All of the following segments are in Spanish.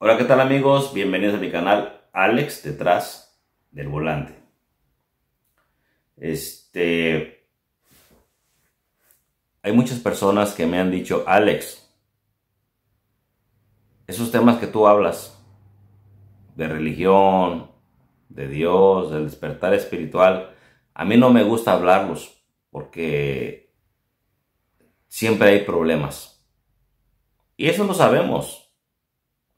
Hola, ¿qué tal amigos? Bienvenidos a mi canal Alex detrás del volante. Este hay muchas personas que me han dicho, "Alex, esos temas que tú hablas de religión, de Dios, del despertar espiritual, a mí no me gusta hablarlos porque siempre hay problemas." Y eso lo sabemos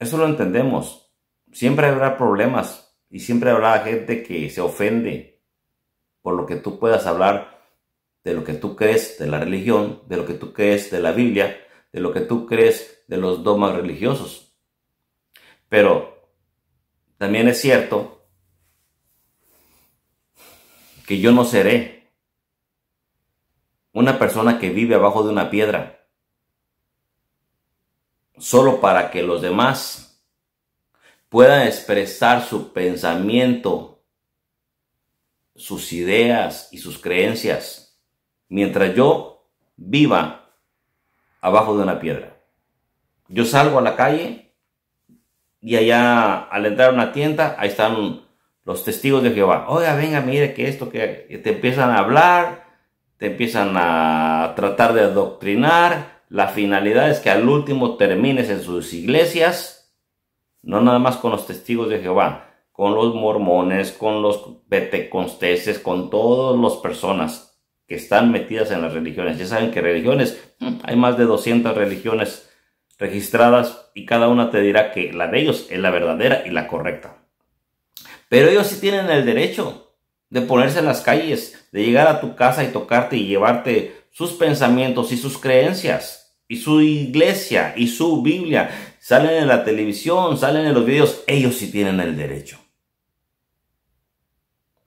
eso lo entendemos. Siempre habrá problemas y siempre habrá gente que se ofende por lo que tú puedas hablar de lo que tú crees de la religión, de lo que tú crees de la Biblia, de lo que tú crees de los dogmas religiosos. Pero también es cierto que yo no seré una persona que vive abajo de una piedra solo para que los demás puedan expresar su pensamiento, sus ideas y sus creencias, mientras yo viva abajo de una piedra. Yo salgo a la calle y allá al entrar a una tienda, ahí están los testigos de Jehová. Oiga, venga, mire que esto que te empiezan a hablar, te empiezan a tratar de adoctrinar, la finalidad es que al último termines en sus iglesias, no nada más con los testigos de Jehová, con los mormones, con los pentecosteses, con todas las personas que están metidas en las religiones. Ya saben que religiones, mm, hay más de 200 religiones registradas y cada una te dirá que la de ellos es la verdadera y la correcta. Pero ellos sí tienen el derecho de ponerse en las calles, de llegar a tu casa y tocarte y llevarte sus pensamientos y sus creencias y su iglesia y su Biblia salen en la televisión, salen en los videos, ellos sí tienen el derecho.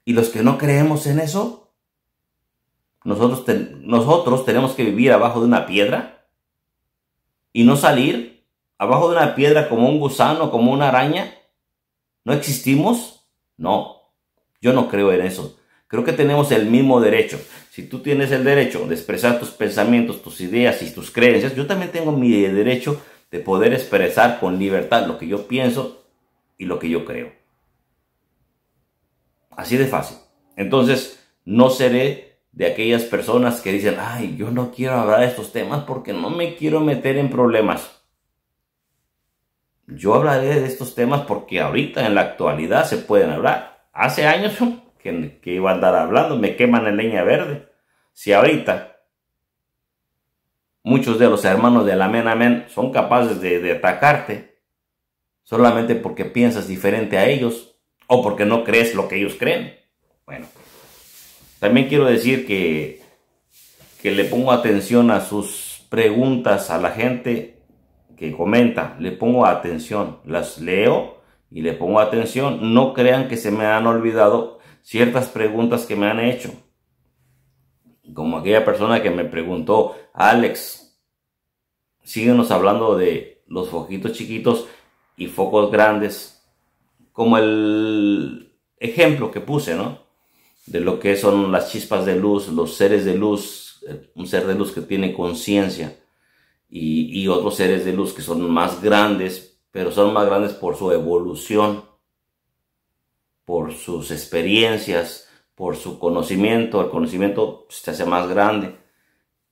Y los que no creemos en eso, nosotros, tenemos que vivir abajo de una piedra y no salir abajo de una piedra como un gusano, como una araña. ¿No existimos? No, yo no creo en eso. Creo que tenemos el mismo derecho. Si tú tienes el derecho de expresar tus pensamientos, tus ideas y tus creencias, yo también tengo mi derecho de poder expresar con libertad lo que yo pienso y lo que yo creo. Así de fácil. Entonces, no seré de aquellas personas que dicen, ay, yo no quiero hablar de estos temas porque no me quiero meter en problemas. Yo hablaré de estos temas porque ahorita en la actualidad se pueden hablar. Hace años que, iba a andar hablando, me queman en leña verde. Si ahorita muchos de los hermanos del Amen Amén son capaces de, de atacarte solamente porque piensas diferente a ellos o porque no crees lo que ellos creen. Bueno, también quiero decir que, que le pongo atención a sus preguntas, a la gente que comenta, le pongo atención, las leo y le pongo atención. No crean que se me han olvidado ciertas preguntas que me han hecho. Como aquella persona que me preguntó, Alex, síguenos hablando de los foquitos chiquitos y focos grandes, como el ejemplo que puse, ¿no? De lo que son las chispas de luz, los seres de luz, un ser de luz que tiene conciencia y, y otros seres de luz que son más grandes, pero son más grandes por su evolución por sus experiencias, por su conocimiento, el conocimiento se hace más grande.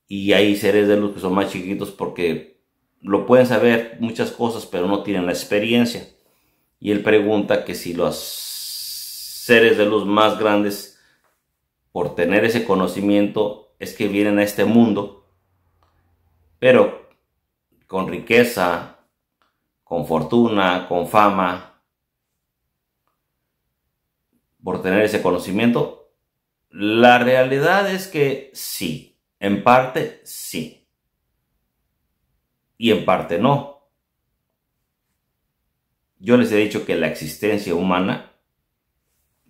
Y hay seres de luz que son más chiquitos porque lo pueden saber muchas cosas, pero no tienen la experiencia. Y él pregunta que si los seres de luz más grandes, por tener ese conocimiento, es que vienen a este mundo, pero con riqueza, con fortuna, con fama, por tener ese conocimiento? La realidad es que sí, en parte sí. Y en parte no. Yo les he dicho que la existencia humana,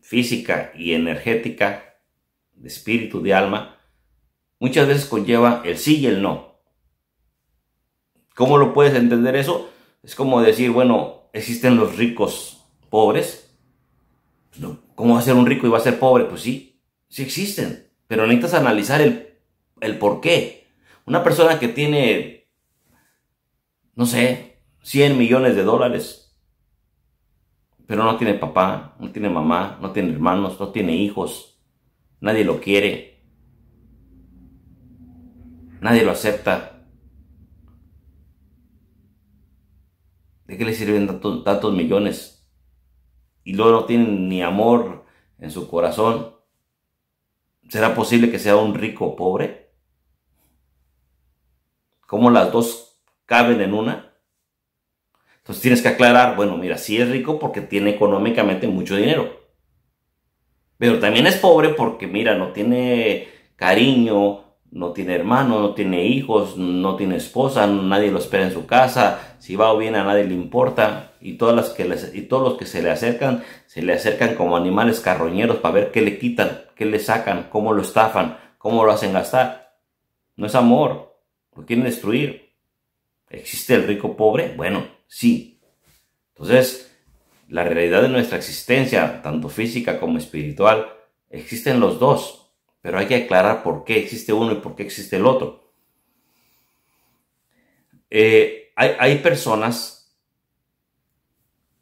física y energética, de espíritu, de alma, muchas veces conlleva el sí y el no. ¿Cómo lo puedes entender eso? Es como decir, bueno, existen los ricos pobres ¿Cómo va a ser un rico y va a ser pobre? Pues sí, sí existen, pero necesitas analizar el, el por qué. Una persona que tiene, no sé, 100 millones de dólares, pero no tiene papá, no tiene mamá, no tiene hermanos, no tiene hijos, nadie lo quiere, nadie lo acepta. ¿De qué le sirven tantos, tantos millones? y luego no tienen ni amor en su corazón, ¿será posible que sea un rico pobre? ¿Cómo las dos caben en una? Entonces tienes que aclarar, bueno, mira, sí es rico porque tiene económicamente mucho dinero, pero también es pobre porque, mira, no tiene cariño, no tiene hermano, no tiene hijos, no tiene esposa, nadie lo espera en su casa, si va o viene a nadie le importa, y, todas las que y todos los que se le acercan, se le acercan como animales carroñeros para ver qué le quitan, qué le sacan, cómo lo estafan, cómo lo hacen gastar. No es amor, lo quieren destruir. ¿Existe el rico pobre? Bueno, sí. Entonces, la realidad de nuestra existencia, tanto física como espiritual, existen los dos, pero hay que aclarar por qué existe uno y por qué existe el otro. Eh, hay, personas,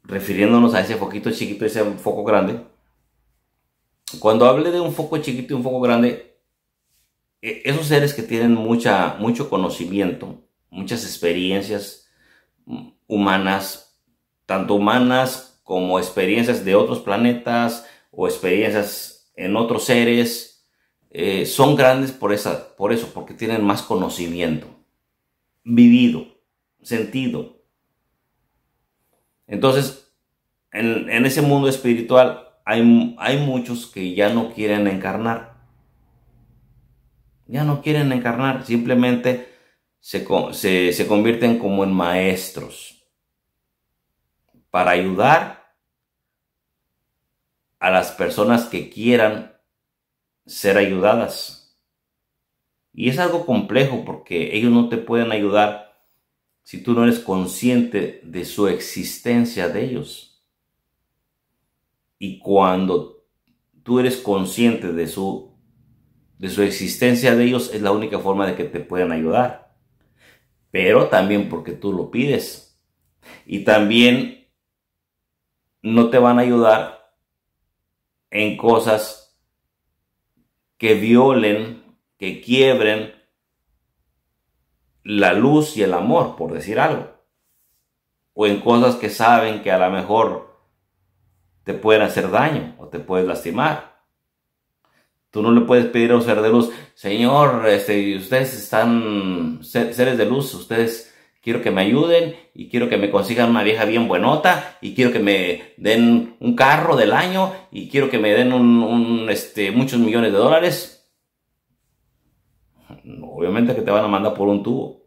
refiriéndonos a ese foquito chiquito, ese foco grande, cuando hable de un foco chiquito y un foco grande, e, esos seres que tienen mucha, mucho conocimiento, muchas experiencias mm, humanas, tanto humanas como experiencias de otros planetas o experiencias en otros seres, eh, son grandes por, por eso, porque tienen más conocimiento, vivido, sentido. Entonces, en, ese mundo espiritual hay, muchos que ya no quieren encarnar. Ya no quieren encarnar, simplemente se, se, convierten como en maestros para ayudar a las personas que quieran ser ayudadas. Y es algo complejo porque ellos no te pueden ayudar si tú no eres consciente de su existencia de ellos. Y cuando tú eres consciente de su, de su existencia de ellos, es la única forma de que te puedan ayudar. Pero también porque tú lo pides. Y también no te van a ayudar en cosas que violen, que quiebren la luz y el amor, por decir algo. O en cosas que saben que a lo mejor te pueden hacer daño o te puedes lastimar. Tú no le puedes pedir a un ser de luz, Señor, este, ustedes están, seres de luz, ustedes quiero que me ayuden y quiero que me consigan una vieja bien buenota y quiero que me den un carro del año y quiero que me den un, este, muchos millones de dólares. Obviamente que te van a mandar por un tubo.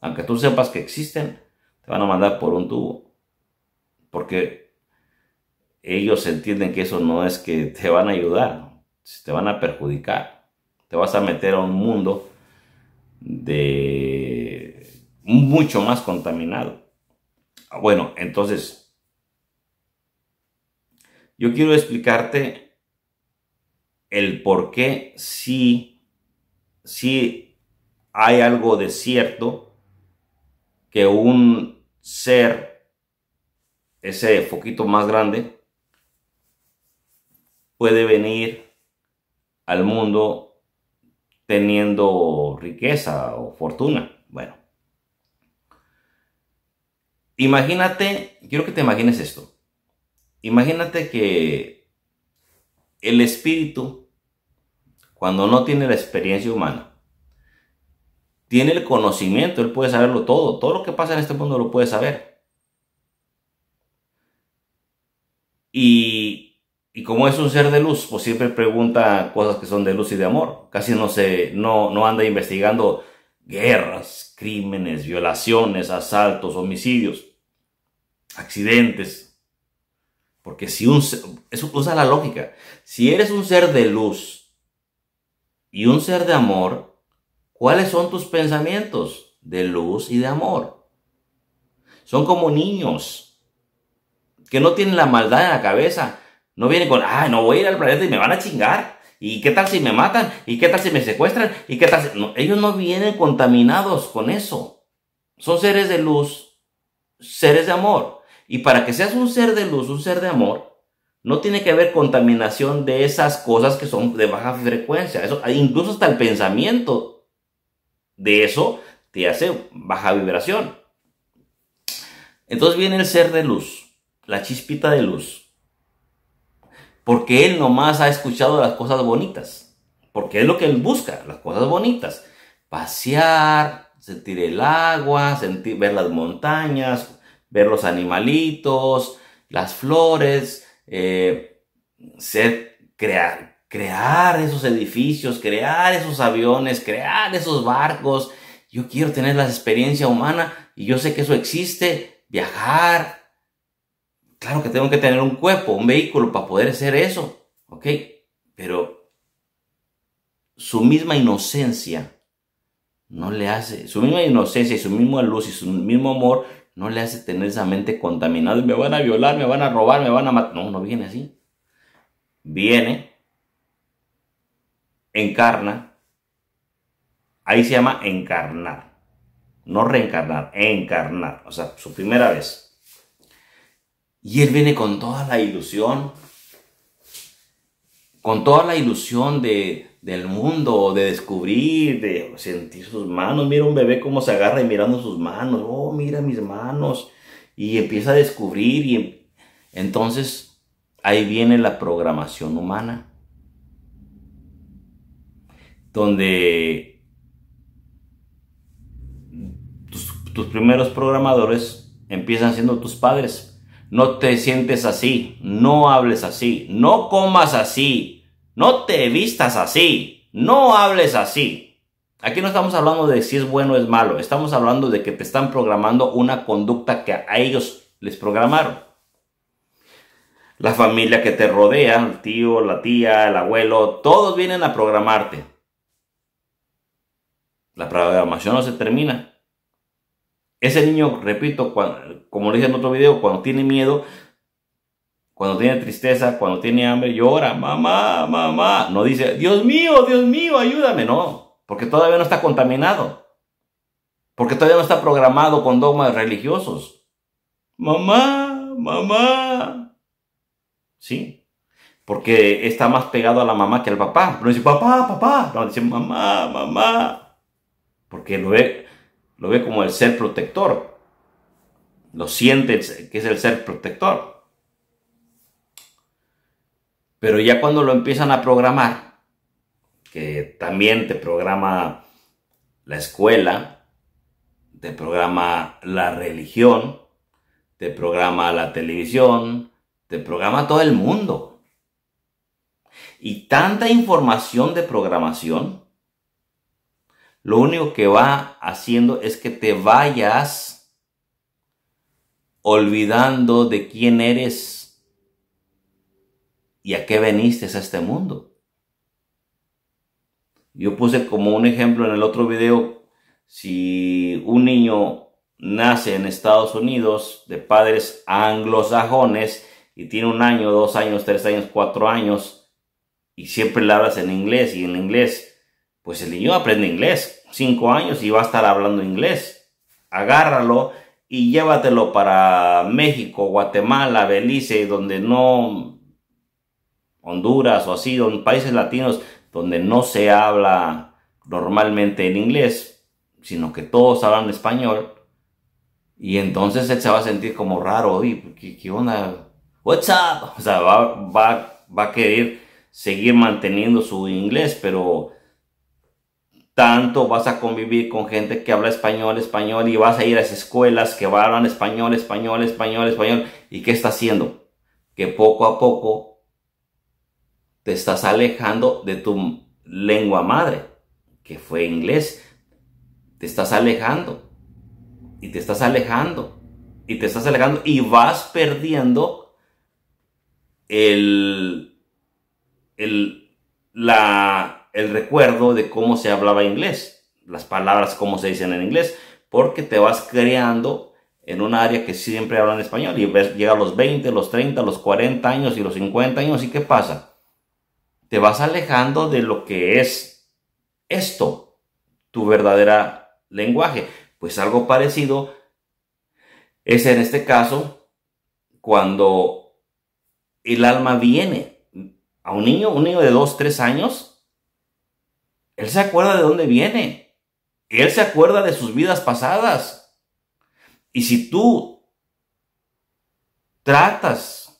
Aunque tú sepas que existen, te van a mandar por un tubo. Porque ellos entienden que eso no es que te van a ayudar, te van a perjudicar. Te vas a meter a un mundo de mucho más contaminado. Ah, bueno, entonces, yo quiero explicarte el por qué Si. Si. hay algo de cierto que un ser, ese poquito más grande, puede venir al mundo teniendo riqueza o fortuna. Bueno, Imagínate, quiero que te imagines esto. Imagínate que el espíritu, cuando no tiene la experiencia humana, tiene el conocimiento, él puede saberlo todo, todo lo que pasa en este mundo lo puede saber. Y, como es un ser de luz, pues siempre pregunta cosas que son de luz y de amor. Casi no, se, no anda investigando guerras, crímenes, violaciones, asaltos, homicidios accidentes. Porque si un eso usa la lógica. Si eres un ser de luz y un ser de amor, ¿cuáles son tus pensamientos de luz y de amor? Son como niños que no tienen la maldad en la cabeza. No vienen con, ah, no voy a ir al planeta y me van a chingar. ¿Y qué tal si me matan? ¿Y qué tal si me secuestran? ¿Y qué tal si... ellos no vienen contaminados con eso. Son seres de luz, seres de amor. Y para que seas un ser de luz, un ser de amor, no tiene que haber contaminación de esas cosas que son de baja frecuencia. Eso, incluso hasta el pensamiento de eso te hace baja vibración. Entonces viene el ser de luz, la chispita de luz. Porque él nomás ha escuchado las cosas bonitas. Porque es lo que él busca, las cosas bonitas. Pasear, sentir el agua, sentir, ver las montañas, ver los animalitos, las flores, eh, ser, crear, crear esos edificios, crear esos aviones, crear esos barcos. Yo quiero tener la experiencia humana y yo sé que eso existe, viajar. Claro que tengo que tener un cuerpo, un vehículo para poder hacer eso, ¿ok? Pero su misma inocencia no le hace, su misma inocencia y su misma luz y su mismo amor no le hace tener esa mente contaminada. Me van a violar, me van a robar, me van a matar. No, no viene así. Viene, encarna. Ahí se llama encarnar. No reencarnar, encarnar. O sea, su primera vez. Y él viene con toda la ilusión. Con toda la ilusión de, del mundo, de descubrir, de sentir sus manos. Mira un bebé cómo se agarra y mirando sus manos. Oh, mira mis manos. Y empieza a descubrir y entonces ahí viene la programación humana. Donde tus, tus primeros programadores empiezan siendo tus padres. No te sientes así, no hables así, no comas así, no te vistas así, no hables así. Aquí no estamos hablando de si es bueno o es malo, estamos hablando de que te están programando una conducta que a ellos les programaron. La familia que te rodea, el tío, la tía, el abuelo, todos vienen a programarte. La programación no se termina. Ese niño, repito, cuando, como lo dije en otro video, cuando tiene miedo, cuando tiene tristeza, cuando tiene hambre, llora, mamá, mamá. No dice, Dios mío, Dios mío, ayúdame. No, porque todavía no está contaminado. Porque todavía no está programado con dogmas religiosos. Mamá, mamá. Sí, porque está más pegado a la mamá que al papá. No dice papá, papá. No, dice mamá, mamá. Porque lo ve, lo ve como el ser protector. Lo siente que es el ser protector. Pero ya cuando lo empiezan a programar, que también te programa la escuela, te programa la religión, te programa la televisión, te programa todo el mundo. Y tanta información de programación, lo único que va haciendo es que te vayas olvidando de quién eres ¿Y a qué veniste a este mundo? Yo puse como un ejemplo en el otro video, si un niño nace en Estados Unidos de padres anglosajones y tiene un año, dos años, tres años, cuatro años y siempre le hablas en inglés y en inglés, pues el niño aprende inglés, cinco años y va a estar hablando inglés. Agárralo y llévatelo para México, Guatemala, Belice, y donde no Honduras o así, en países latinos donde no se habla normalmente el inglés, sino que todos hablan español, y entonces él se va a sentir como raro, oye, ¿qué, onda? What's O sea, va, va, va a querer seguir manteniendo su inglés, pero tanto vas a convivir con gente que habla español, español y vas a ir a esas escuelas que hablan español, español, español, español y qué está haciendo? Que poco a poco te estás alejando de tu lengua madre, que fue inglés. Te estás alejando y te estás alejando y te estás alejando y vas perdiendo el, recuerdo de cómo se hablaba inglés, las palabras cómo se dicen en inglés, porque te vas creando en un área que siempre hablan español y ves, llega a los 20, los 30, los 40 años y los 50 años y qué pasa? te vas alejando de lo que es esto, tu verdadera lenguaje. Pues algo parecido es en este caso cuando el alma viene a un niño, un niño de dos, tres años, él se acuerda de dónde viene, él se acuerda de sus vidas pasadas. Y si tú tratas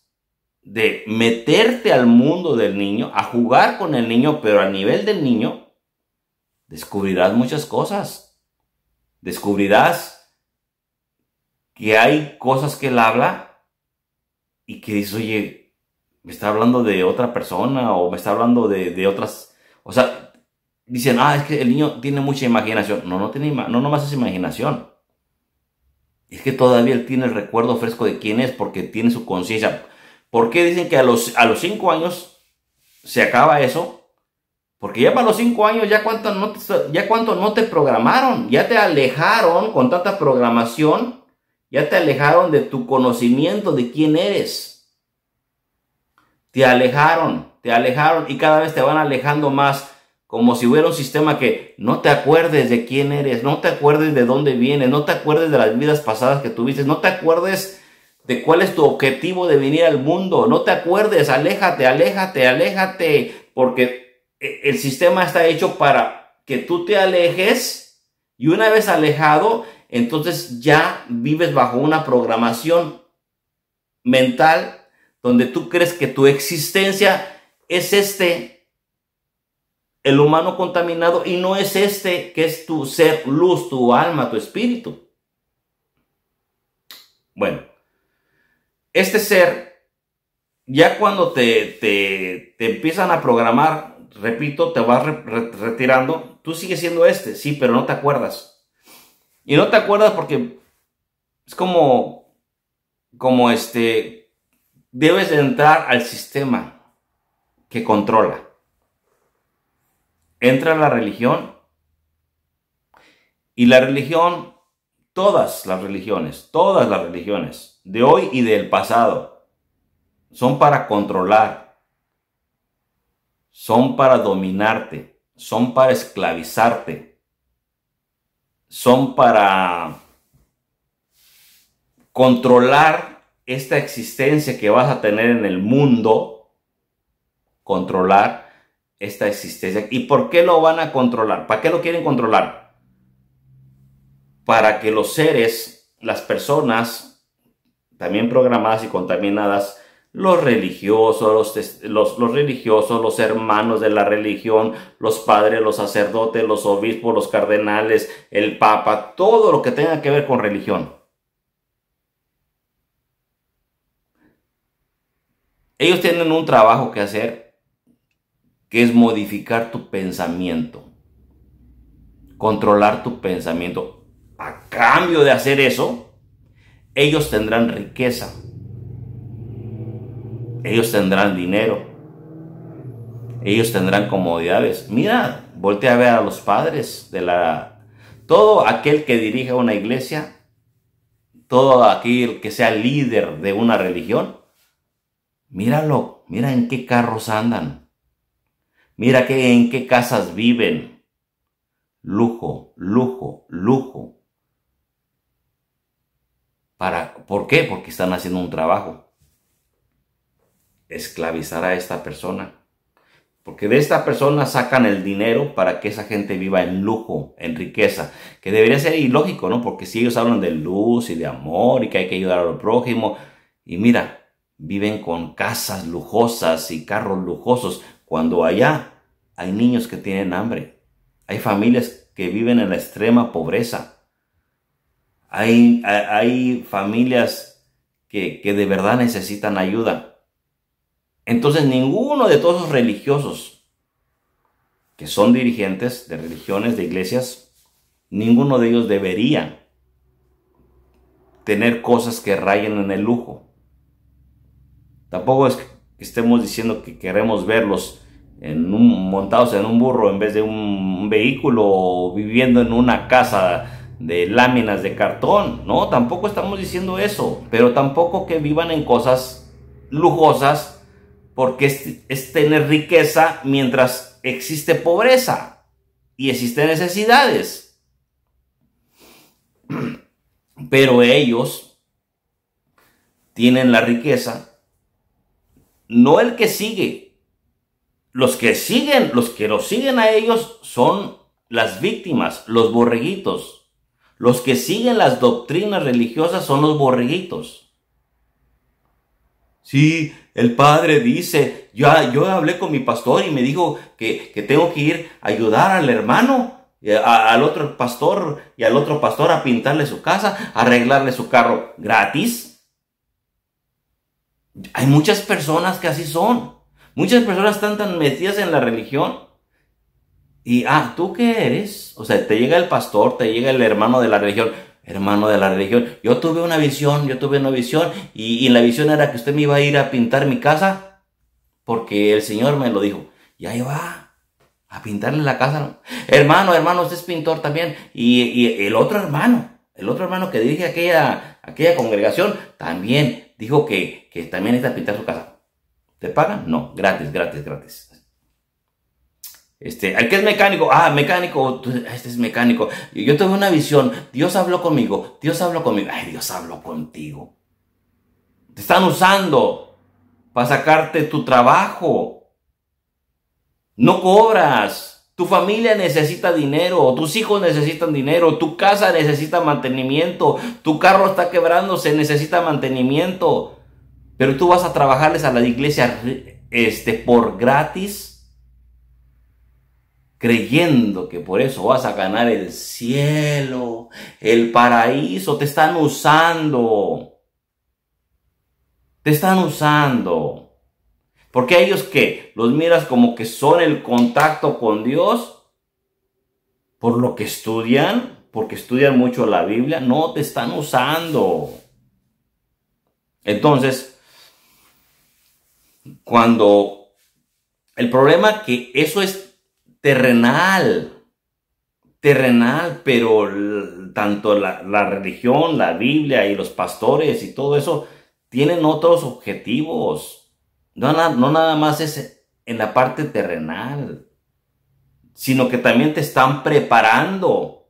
de meterte al mundo del niño, a jugar con el niño, pero a nivel del niño, descubrirás muchas cosas. Descubrirás que hay cosas que él habla y que dice... oye, me está hablando de otra persona o me está hablando de, de otras... O sea, dicen, ah, es que el niño tiene mucha imaginación. No, no tiene, no más es imaginación. Es que todavía él tiene el recuerdo fresco de quién es porque tiene su conciencia ¿Por qué dicen que a los, a los cinco años se acaba eso? Porque ya para los cinco años, ya cuánto, no ya cuánto no te programaron, ya te alejaron con tanta programación, ya te alejaron de tu conocimiento de quién eres. Te alejaron, te alejaron y cada vez te van alejando más, como si hubiera un sistema que no te acuerdes de quién eres, no te acuerdes de dónde vienes, no te acuerdes de las vidas pasadas que tuviste, no te acuerdes de cuál es tu objetivo de venir al mundo. No te acuerdes, aléjate, aléjate, aléjate, porque e, el sistema está hecho para que tú te alejes y una vez alejado, entonces ya vives bajo una programación mental donde tú crees que tu existencia es este, el humano contaminado, y no es este que es tu ser, luz, tu alma, tu espíritu. Bueno, este ser, ya cuando te, te, empiezan a programar, repito, te vas retirando, tú sigues siendo este, sí, pero no te acuerdas. Y no te acuerdas porque es como, como este, debes de entrar al sistema que controla. Entra la religión y la religión Todas las religiones, todas las religiones de hoy y del pasado son para controlar, son para dominarte, son para esclavizarte, son para controlar esta existencia que vas a tener en el mundo, controlar esta existencia. ¿Y por qué lo van a controlar? ¿Para qué lo quieren controlar? para que los seres, las personas, también programadas y contaminadas, los religiosos, los, religiosos, los hermanos de la religión, los padres, los sacerdotes, los obispos, los cardenales, el papa, todo lo que tenga que ver con religión. Ellos tienen un trabajo que hacer, que es modificar tu pensamiento, controlar tu pensamiento a cambio de hacer eso, ellos tendrán riqueza. Ellos tendrán dinero. Ellos tendrán comodidades. Mira, voltea a ver a los padres de la... Todo aquel que dirige una iglesia, todo aquel que sea líder de una religión, míralo, mira en qué carros andan. Mira que, en qué casas viven. Lujo, lujo, lujo, para, ¿Por qué? Porque están haciendo un trabajo. Esclavizar a esta persona. Porque de esta persona sacan el dinero para que esa gente viva en lujo, en riqueza. Que debería ser ilógico, ¿no? Porque si ellos hablan de luz y de amor y que hay que ayudar al prójimo. Y mira, viven con casas lujosas y carros lujosos. Cuando allá hay niños que tienen hambre. Hay familias que viven en la extrema pobreza. Hay, familias que, de verdad necesitan ayuda. Entonces ninguno de todos los religiosos que son dirigentes de religiones, de iglesias, ninguno de ellos debería tener cosas que rayen en el lujo. Tampoco es que estemos diciendo que queremos verlos en montados en un burro en vez de un, un vehículo o viviendo en una casa de láminas de cartón. No, tampoco estamos diciendo eso. Pero tampoco que vivan en cosas lujosas porque es, tener riqueza mientras existe pobreza y existen necesidades. Pero ellos tienen la riqueza, no el que sigue. Los que siguen, los que los siguen a ellos son las víctimas, los borreguitos, los que siguen las doctrinas religiosas son los borreguitos. Si el padre dice, yo, yo hablé con mi pastor y me dijo que, tengo que ir a ayudar al hermano, eh, al otro pastor y al otro pastor a pintarle su casa, a arreglarle su carro gratis. Hay muchas personas que así son. Muchas personas están tan metidas en la religión y, ah, ¿tú qué eres? O sea, te llega el pastor, te llega el hermano de la religión, hermano de la religión. Yo tuve una visión, yo tuve una visión y, la visión era que usted me iba a ir a pintar mi casa porque el Señor me lo dijo. Y ahí va, a pintarle la casa. Hermano, hermano, usted es pintor también. Y, el otro hermano, el otro hermano que dirige aquella, aquella congregación, también dijo que, también está a pintar su casa. ¿Te pagan? No, gratis, gratis, gratis. Este, el que es mecánico, ah, mecánico, ah, este es mecánico. Yo tengo una visión, Dios habló conmigo, Dios habló conmigo, ay, Dios habló contigo. Te están usando para sacarte tu trabajo. No cobras. Tu familia necesita dinero, tus hijos necesitan dinero, tu casa necesita mantenimiento, tu carro está quebrándose, necesita mantenimiento. Pero tú vas a trabajarles a la iglesia este, por gratis creyendo que por eso vas a ganar el cielo, el paraíso, te están usando. Te están usando. Porque ellos que los miras como que son el contacto con Dios, por lo que estudian, porque estudian mucho la Biblia, no te están usando. Entonces, cuando el problema que eso es terrenal, terrenal, pero tanto la, religión, la Biblia y los pastores y todo eso tienen otros objetivos. No, no nada más es en la parte terrenal, sino que también te están preparando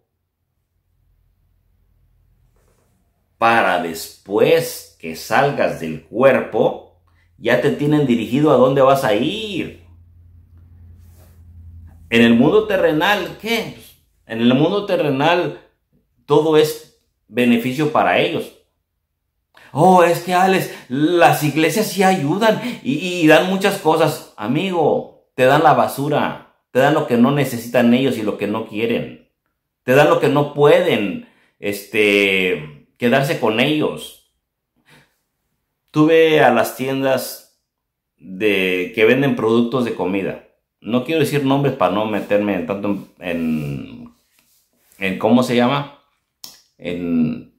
para después que salgas del cuerpo, ya te tienen dirigido a dónde vas a ir. En el mundo terrenal, ¿qué? En el mundo terrenal todo es beneficio para ellos. Oh, es que Alex, las iglesias sí ayudan y, y dan muchas cosas. Amigo, te dan la basura, te dan lo que no necesitan ellos y lo que no quieren. Te dan lo que no pueden, este, quedarse con ellos. Tuve a las tiendas de que venden productos de comida no quiero decir nombres para no meterme en tanto en, en cómo se llama, en,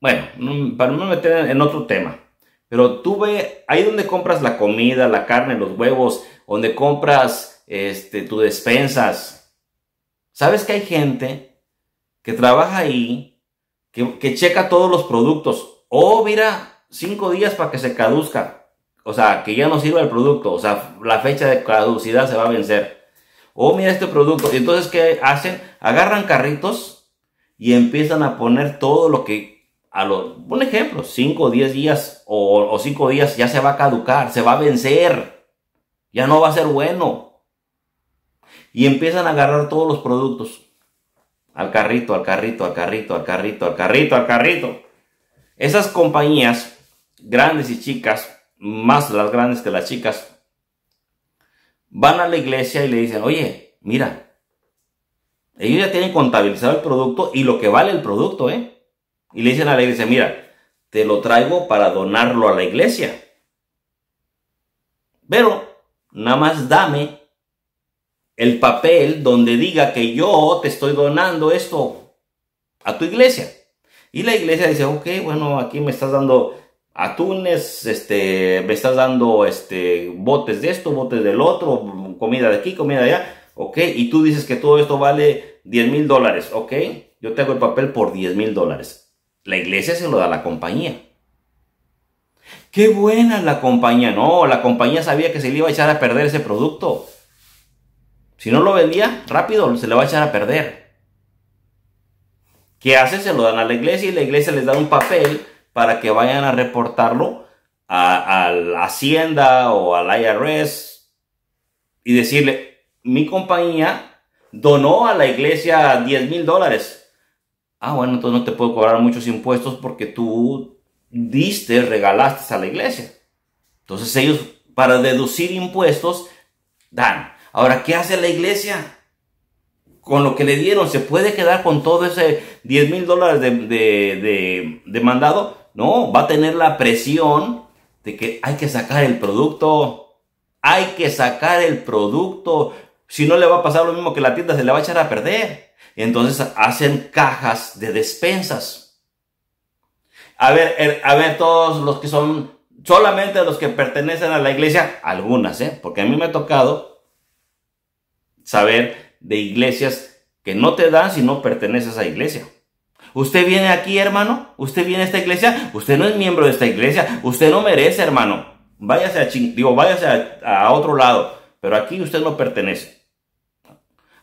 bueno, para no meter en otro tema. Pero tú ve, ahí donde compras la comida, la carne, los huevos, donde compras este, tus despensas. ¿Sabes que hay gente que trabaja ahí, que, que checa todos los productos? Oh, mira, cinco días para que se caduzca o sea, que ya no sirva el producto, o sea, la fecha de caducidad se va a vencer. o oh, mira este producto. Y entonces, ¿qué hacen? Agarran carritos y empiezan a poner todo lo que, a lo, un ejemplo, 5 o 10 días o 5 días ya se va a caducar, se va a vencer, ya no va a ser bueno. Y empiezan a agarrar todos los productos. Al carrito, al carrito, al carrito, al carrito, al carrito, al carrito. Esas compañías, grandes y chicas, más las grandes que las chicas, van a la iglesia y le dicen, oye, mira, ellos ya tienen contabilizado el producto y lo que vale el producto, ¿eh? Y le dicen a la iglesia, mira, te lo traigo para donarlo a la iglesia. Pero nada más dame el papel donde diga que yo te estoy donando esto a tu iglesia. Y la iglesia dice, ok, bueno, aquí me estás dando atunes, este, me estás dando este, botes de esto, botes del otro, comida de aquí, comida de allá, ok, y tú dices que todo esto vale 10 mil dólares, ok, yo te hago el papel por 10 mil dólares. La iglesia se lo da a la compañía. Qué buena la compañía, no, la compañía sabía que se le iba a echar a perder ese producto. Si no lo vendía, rápido se le va a echar a perder. ¿Qué hace? Se lo dan a la iglesia y la iglesia les da un papel para que vayan a reportarlo a, la Hacienda o al IRS y decirle, mi compañía donó a la iglesia 10 mil dólares. Ah, bueno, entonces no te puedo cobrar muchos impuestos porque tú diste, regalaste a la iglesia. Entonces ellos, para deducir impuestos, dan. Ahora, ¿qué hace la iglesia? con lo que le dieron, se puede quedar con todo ese 10 mil dólares de, de, de, mandado. ¿no? Va a tener la presión de que hay que sacar el producto, hay que sacar el producto, si no le va a pasar lo mismo que la tienda, se le va a echar a perder. entonces hacen cajas de despensas. A ver, er, a ver, todos los que son, solamente los que pertenecen a la iglesia, algunas, ¿eh? porque a mí me ha tocado saber de iglesias que no te dan si no perteneces a iglesia. Usted viene aquí, hermano. Usted viene a esta iglesia. Usted no es miembro de esta iglesia. Usted no merece, hermano. Váyase a, ching váyase a, otro lado. Pero aquí usted no pertenece.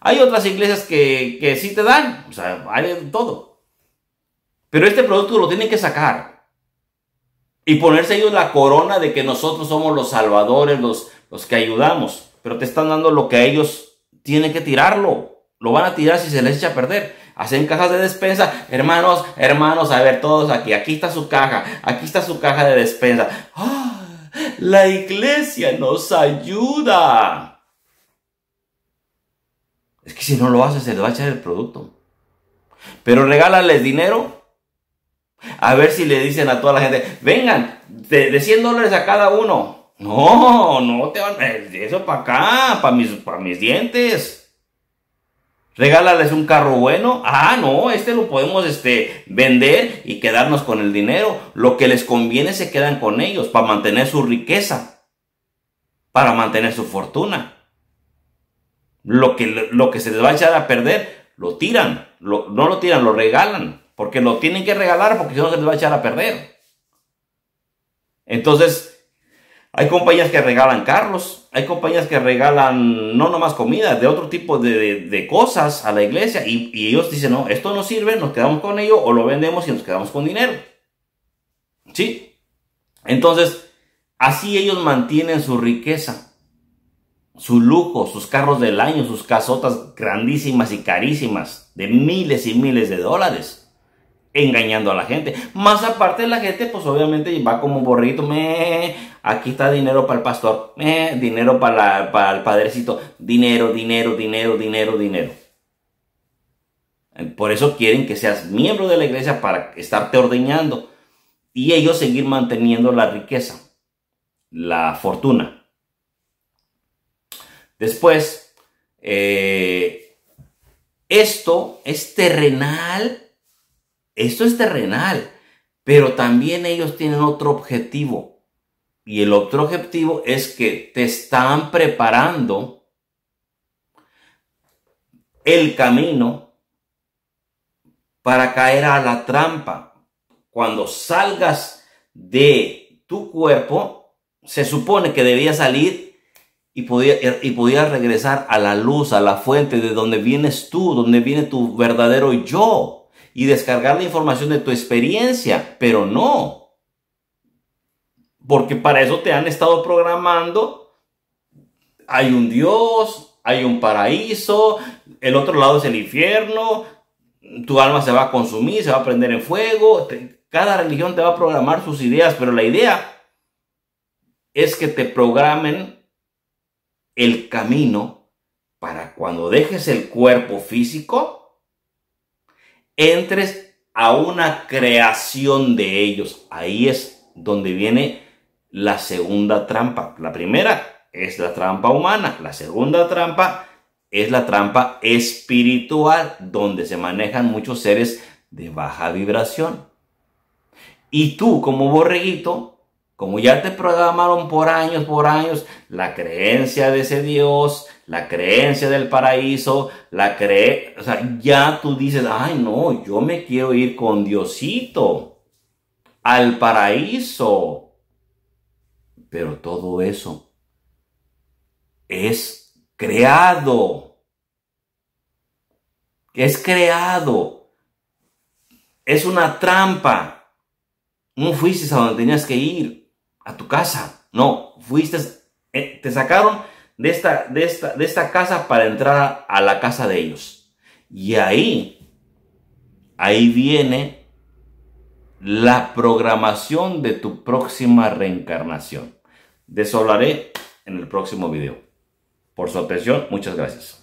Hay otras iglesias que, que sí te dan. O sea, vale todo. Pero este producto lo tienen que sacar. Y ponerse ellos la corona de que nosotros somos los salvadores, los, los que ayudamos. Pero te están dando lo que a ellos tienen que tirarlo. Lo van a tirar si se les echa a perder. Hacen cajas de despensa. Hermanos, hermanos, a ver todos aquí. Aquí está su caja. Aquí está su caja de despensa. ¡Ah! La iglesia nos ayuda. Es que si no lo hace, se le va a echar el producto. Pero regálales dinero. A ver si le dicen a toda la gente, vengan, de, 100 dólares a cada uno. No, no te van, eh, eso para acá, para mis, para mis dientes. Regálales un carro bueno. Ah, no, este lo podemos este, vender y quedarnos con el dinero. Lo que les conviene se quedan con ellos para mantener su riqueza, para mantener su fortuna. Lo que, lo que se les va a echar a perder, lo tiran. no lo tiran, lo regalan. Porque lo tienen que regalar porque si no se les va a echar a perder. Entonces, hay compañías que regalan carros, hay compañías que regalan no nomás comida, de otro tipo de, cosas a la iglesia y, y, ellos dicen, no, esto no sirve, nos quedamos con ello o lo vendemos y nos quedamos con dinero. ¿Sí? Entonces, así ellos mantienen su riqueza, su lujo, sus carros del año, sus casotas grandísimas y carísimas de miles y miles de dólares engañando a la gente. Más aparte la gente pues obviamente va como borrito, me, aquí está dinero para el pastor, dinero para, el padrecito, dinero, dinero, dinero, dinero, dinero. Eh, por eso quieren que seas miembro de la iglesia para estarte ordeñando y ellos seguir manteniendo la riqueza, la fortuna. Después, eh, esto es terrenal esto es terrenal, pero también ellos tienen otro objetivo. Y el otro objetivo es que te están preparando el camino para caer a la trampa. Cuando salgas de tu cuerpo, se supone que debías salir y podías y podía regresar a la luz, a la fuente de donde vienes tú, donde viene tu verdadero yo y descargar la información de tu experiencia, pero no. Porque para eso te han estado programando. Hay un Dios, hay un paraíso, el otro lado es el infierno, tu alma se va a consumir, se va a prender en fuego. Cada religión te va a programar sus ideas, pero la idea es que te programen el camino para cuando dejes el cuerpo físico, entres a una creación de ellos. Ahí es donde viene la segunda trampa. La primera es la trampa humana, la segunda trampa es la trampa espiritual, donde se manejan muchos seres de baja vibración. Y tú como borreguito como ya te programaron por años, por años, la creencia de ese Dios, la creencia del paraíso, la cre... o sea, ya tú dices, ay no, yo me quiero ir con Diosito, al paraíso. Pero todo eso es creado. Es creado. Es una trampa. No fuiste a donde tenías que ir a tu casa. No, fuiste, eh, te sacaron de esta, de, de esta casa para entrar a la casa de ellos. Y ahí, ahí viene la programación de tu próxima reencarnación. De eso hablaré en el próximo video. Por su atención, muchas gracias.